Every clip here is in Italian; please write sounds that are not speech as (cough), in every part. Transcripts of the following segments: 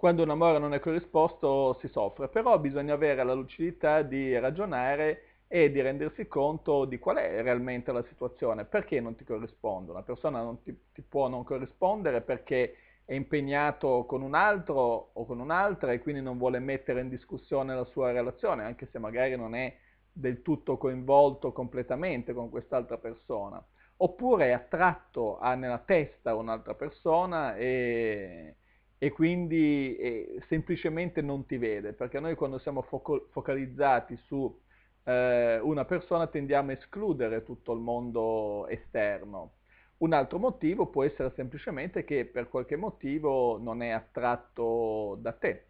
quando un amore non è corrisposto si soffre, però bisogna avere la lucidità di ragionare e di rendersi conto di qual è realmente la situazione, perché non ti corrispondo, Una persona non ti, ti può non corrispondere perché è impegnato con un altro o con un'altra e quindi non vuole mettere in discussione la sua relazione, anche se magari non è del tutto coinvolto completamente con quest'altra persona. Oppure è attratto, ha nella testa un'altra persona e, e quindi eh, semplicemente non ti vede, perché noi quando siamo foco- focalizzati su eh, una persona tendiamo a escludere tutto il mondo esterno. Un altro motivo può essere semplicemente che per qualche motivo non è attratto da te.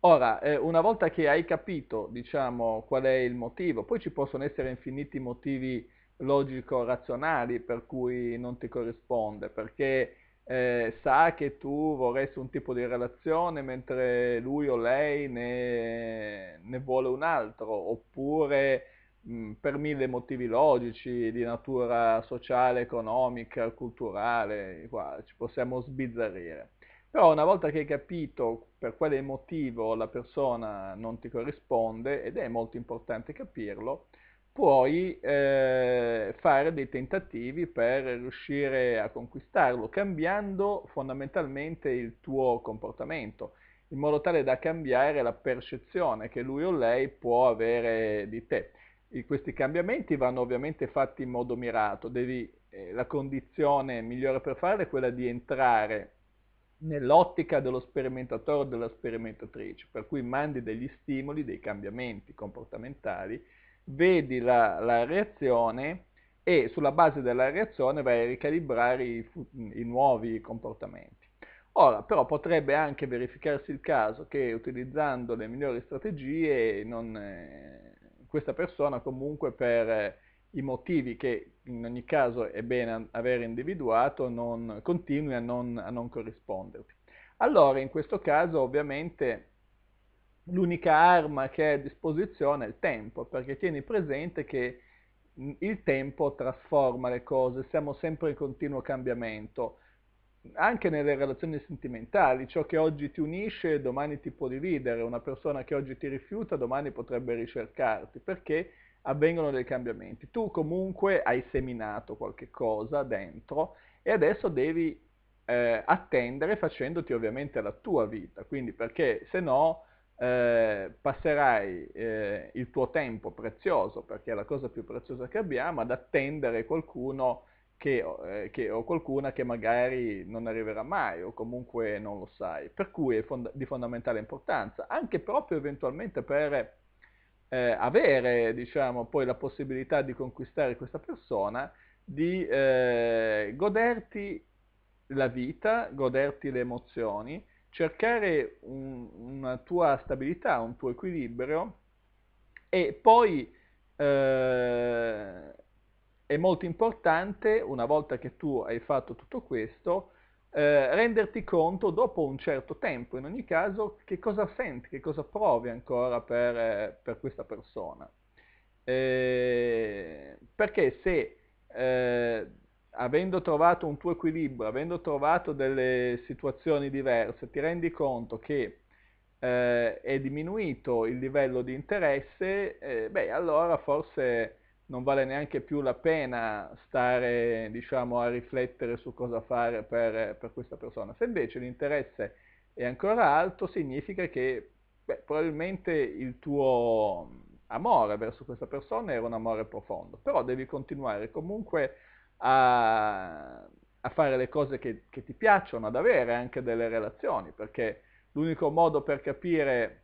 Ora, eh, una volta che hai capito, diciamo, qual è il motivo, poi ci possono essere infiniti motivi logico-razionali per cui non ti corrisponde, perché eh, sa che tu vorresti un tipo di relazione mentre lui o lei ne, ne vuole un altro, oppure mh, per mille motivi logici di natura sociale, economica, culturale, qua, ci possiamo sbizzarrire. Però una volta che hai capito per quale motivo la persona non ti corrisponde, ed è molto importante capirlo, puoi eh, fare dei tentativi per riuscire a conquistarlo, cambiando fondamentalmente il tuo comportamento, in modo tale da cambiare la percezione che lui o lei può avere di te. E questi cambiamenti vanno ovviamente fatti in modo mirato, devi, eh, la condizione migliore per farlo è quella di entrare nell'ottica dello sperimentatore o della sperimentatrice, per cui mandi degli stimoli, dei cambiamenti comportamentali, vedi la, la reazione e sulla base della reazione vai a ricalibrare i, i nuovi comportamenti. Ora, però potrebbe anche verificarsi il caso che utilizzando le migliori strategie non, eh, questa persona comunque per eh, i motivi che in ogni caso è bene avere individuato non, continui a non, a non corrisponderti. Allora, in questo caso ovviamente l'unica arma che è a disposizione è il tempo, perché tieni presente che mm, il tempo trasforma le cose, siamo sempre in continuo cambiamento, anche nelle relazioni sentimentali, ciò che oggi ti unisce domani ti può dividere, una persona che oggi ti rifiuta domani potrebbe ricercarti, perché avvengono dei cambiamenti. Tu comunque hai seminato qualche cosa dentro e adesso devi eh, attendere facendoti ovviamente la tua vita, quindi perché se no eh, passerai eh, il tuo tempo prezioso, perché è la cosa più preziosa che abbiamo, ad attendere qualcuno che, eh, che, o qualcuna che magari non arriverà mai o comunque non lo sai. Per cui è fond di fondamentale importanza, anche proprio eventualmente per eh, avere diciamo, poi la possibilità di conquistare questa persona, di eh, goderti la vita, goderti le emozioni, cercare un, una tua stabilità, un tuo equilibrio e poi eh, è molto importante, una volta che tu hai fatto tutto questo, eh, renderti conto dopo un certo tempo, in ogni caso, che cosa senti, che cosa provi ancora per, per questa persona. Eh, perché se eh, avendo trovato un tuo equilibrio, avendo trovato delle situazioni diverse, ti rendi conto che eh, è diminuito il livello di interesse, eh, beh allora forse non vale neanche più la pena stare diciamo, a riflettere su cosa fare per, per questa persona. Se invece l'interesse è ancora alto significa che beh, probabilmente il tuo amore verso questa persona era un amore profondo, però devi continuare comunque a, a fare le cose che, che, ti piacciono, ad avere anche delle relazioni, perché l'unico modo per capire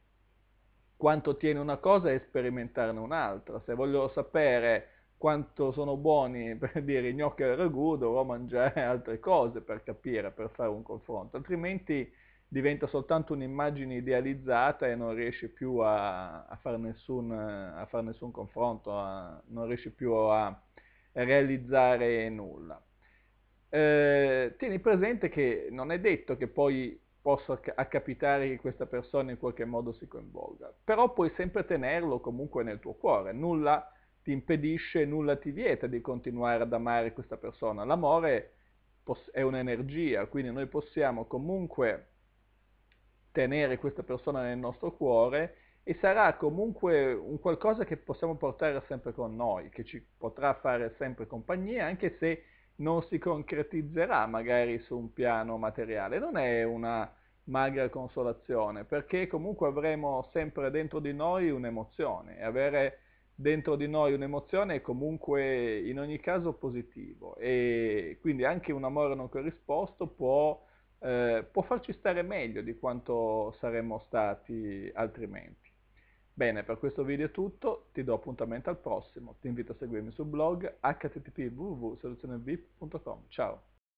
quanto tiene una cosa è sperimentarne un'altra. Se voglio sapere quanto sono buoni (laughs) per dire i gnocchi al ragù, dovrò mangiare (laughs) altre cose per capire, per fare un confronto, altrimenti diventa soltanto un'immagine idealizzata e non riesci più a, a fare nessun, nessun, confronto, a, non riesci più a, realizzare nulla. Eh, tieni presente che non è detto che poi possa accapitare che questa persona in qualche modo si coinvolga, però puoi sempre tenerlo comunque nel tuo cuore, nulla ti impedisce, nulla ti vieta di continuare ad amare questa persona. L'amore è un'energia, quindi noi possiamo comunque tenere questa persona nel nostro cuore e sarà comunque un qualcosa che possiamo portare sempre con noi, che ci potrà fare sempre compagnia, anche se non si concretizzerà magari su un piano materiale. Non è una magra consolazione, perché comunque avremo sempre dentro di noi un'emozione e avere dentro di noi un'emozione è comunque in ogni caso positivo e quindi anche un amore non corrisposto può, eh, può farci stare meglio di quanto saremmo stati altrimenti. Bene, per questo video è tutto, ti do appuntamento al prossimo, ti invito a seguirmi sul blog http www.soluzionevip.com, ciao!